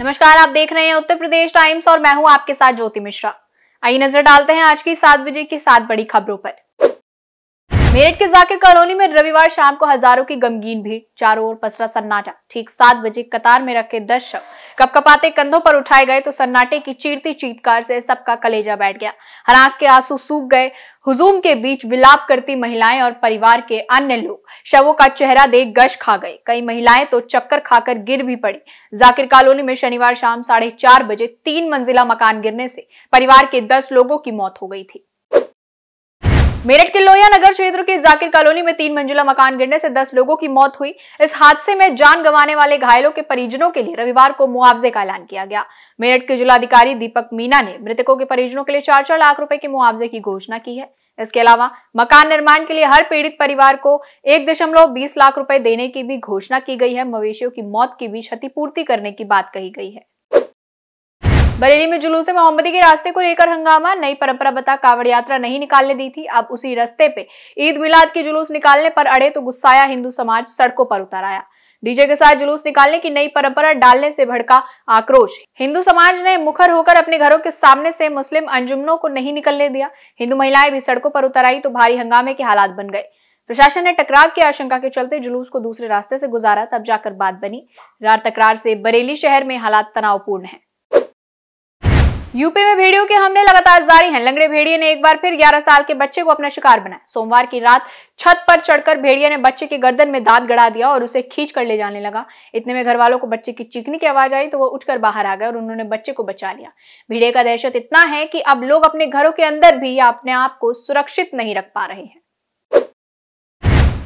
नमस्कार आप देख रहे हैं उत्तर प्रदेश टाइम्स और मैं हूं आपके साथ ज्योति मिश्रा आइए नजर डालते हैं आज की सात बजे की सात बड़ी खबरों पर मेरठ के जाकिर कॉलोनी में रविवार शाम को हजारों की गमगीन भीड़ चारों ओर पसरा सन्नाटा ठीक सात बजे कतार में रखे दस शव कपकपाते कंधों पर उठाए गए तो सन्नाटे की चीरती चीतकार से सबका कलेजा बैठ गया हर आंख के आंसू सूख गए हुजूम के बीच विलाप करती महिलाएं और परिवार के अन्य लोग शवों का चेहरा देख गश खा गए कई महिलाएं तो चक्कर खाकर गिर भी पड़ी जाकिर कॉलोनी में शनिवार शाम साढ़े चार बजे तीन मंजिला मकान गिरने से परिवार के दस लोगों की मौत हो गई थी मेरठ के लोहिया नगर क्षेत्र के जाकिर कॉलोनी में तीन मंजिला मकान गिरने से दस लोगों की मौत हुई इस हादसे में जान गंवाने वाले घायलों के परिजनों के लिए रविवार को मुआवजे का ऐलान किया गया मेरठ के जिलाधिकारी दीपक मीना ने मृतकों के परिजनों के लिए चार चार लाख रुपए के मुआवजे की घोषणा की है इसके अलावा मकान निर्माण के लिए हर पीड़ित परिवार को एक दशमलव बीस लाख रुपए देने की भी घोषणा की गई है मवेशियों की मौत की भी क्षतिपूर्ति करने की बात कही गई है बरेली में जुलूस मोहम्मदी के रास्ते को लेकर हंगामा नई परंपरा बता कावड़ यात्रा नहीं निकालने दी थी अब उसी रास्ते पे ईद मिलाद के जुलूस निकालने पर अड़े तो गुस्साया हिंदू समाज सड़कों पर उतर आया डीजे के साथ जुलूस निकालने की नई परंपरा डालने से भड़का आक्रोश हिंदू समाज ने मुखर होकर अपने घरों के सामने से मुस्लिम अंजुमनों को नहीं निकलने दिया हिंदू महिलाएं भी सड़कों पर उतर आई तो भारी हंगामे के हालात बन गए प्रशासन ने टकराव की आशंका के चलते जुलूस को दूसरे रास्ते से गुजारा तब जाकर बात बनी रार तकरार से बरेली शहर में हालात तनावपूर्ण है यूपी में भेड़ियों के हमले लगातार जारी हैं लंगड़े भेड़िए ने एक बार फिर 11 साल के बच्चे को अपना शिकार बनाया सोमवार की रात छत पर चढ़कर भेड़िया ने बच्चे के गर्दन में दांत गड़ा दिया और उसे खींच कर ले जाने लगा इतने में घर वालों को बच्चे की चीखने की आवाज आई तो वो उठकर बाहर आ गए और उन्होंने बच्चे को बचा लिया भेड़िया का दहशत इतना है कि अब लोग अपने घरों के अंदर भी अपने आप को सुरक्षित नहीं रख पा रहे हैं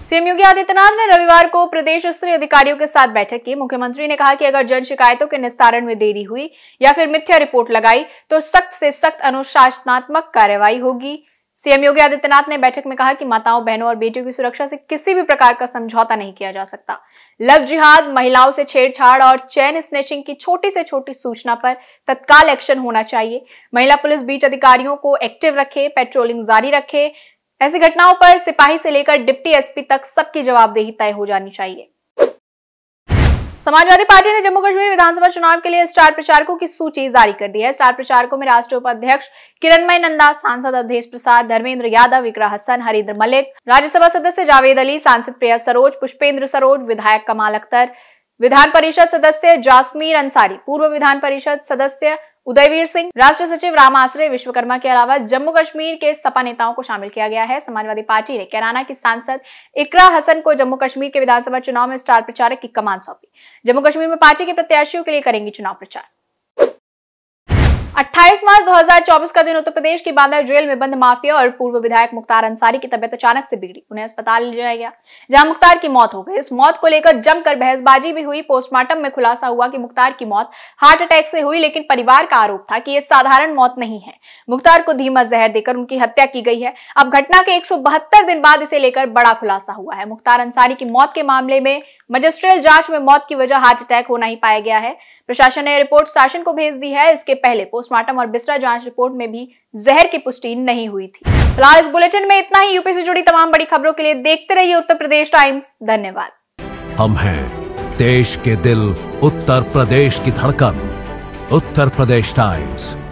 सीएम योगी आदित्यनाथ ने रविवार को प्रदेश स्तरीय अधिकारियों के साथ बैठक की मुख्यमंत्री ने कहा कि अगर जन शिकायतों के निस्तारण में देरी हुई या फिर मिथ्या रिपोर्ट लगाई तो सख्त से सख्त अनुशासनात्मक कार्यवाही होगी सीएम योगी आदित्यनाथ ने बैठक में कहा कि माताओं बहनों और बेटियों की सुरक्षा से किसी भी प्रकार का समझौता नहीं किया जा सकता लव जिहाद महिलाओं से छेड़छाड़ और चैन स्नेचिंग की छोटी से छोटी सूचना पर तत्काल एक्शन होना चाहिए महिला पुलिस बीच अधिकारियों को एक्टिव रखे पेट्रोलिंग जारी रखे ऐसी घटनाओं पर सिपाही से लेकर डिप्टी एसपी तक सबकी जवाबदेही तय हो जानी चाहिए समाजवादी पार्टी ने जम्मू कश्मीर विधानसभा चुनाव के लिए स्टार प्रचारकों की सूची जारी कर दी है स्टार प्रचारकों में राष्ट्रीय उपाध्यक्ष किरणमय नंदा सांसद अध्यक्ष प्रसाद धर्मेंद्र यादव विक्रा हसन हरिंद्र मलिक राज्यसभा सदस्य जावेद अली सांसद प्रिया सरोज पुष्पेंद्र सरोज विधायक कमाल अख्तर विधान परिषद सदस्य जासमीर अंसारी पूर्व विधान परिषद सदस्य उदयवीर सिंह राष्ट्र सचिव राम आश्रय विश्वकर्मा के अलावा जम्मू कश्मीर के सपा नेताओं को शामिल किया गया है समाजवादी पार्टी ने कैराना की सांसद इकरा हसन को जम्मू कश्मीर के विधानसभा चुनाव में स्टार प्रचारक की कमान सौंपी जम्मू कश्मीर में पार्टी के प्रत्याशियों के लिए करेंगी चुनाव प्रचार 28 मार्च 2024 का दिन उत्तर प्रदेश की बांदा जेल में बंद माफिया और पूर्व विधायक मुख्तार अंसारी की तबियत अचानक से बिगड़ी उन्हें अस्पताल ले जाया गया जहां मुख्तार की मौत हो गई इस मौत को लेकर जमकर बहसबाजी भी हुई पोस्टमार्टम में खुलासा हुआ कि मुख्तार की मौत हार्ट अटैक से हुई लेकिन परिवार का आरोप था कि यह साधारण मौत नहीं है मुख्तार को धीमा जहर देकर उनकी हत्या की गई है अब घटना के एक दिन बाद इसे लेकर बड़ा खुलासा हुआ है मुख्तार अंसारी की मौत के मामले में मजिस्ट्रियल जांच में मौत की वजह हार्ट अटैक होना ही पाया गया है प्रशासन ने रिपोर्ट शासन को भेज दी है इसके पहले पोस्टमार्टम और बिस्रा जांच रिपोर्ट में भी जहर की पुष्टि नहीं हुई थी फिलहाल इस बुलेटिन में इतना ही यूपी से जुड़ी तमाम बड़ी खबरों के लिए देखते रहिए उत्तर प्रदेश टाइम्स धन्यवाद हम हैं देश के दिल उत्तर प्रदेश की धड़कन उत्तर प्रदेश टाइम्स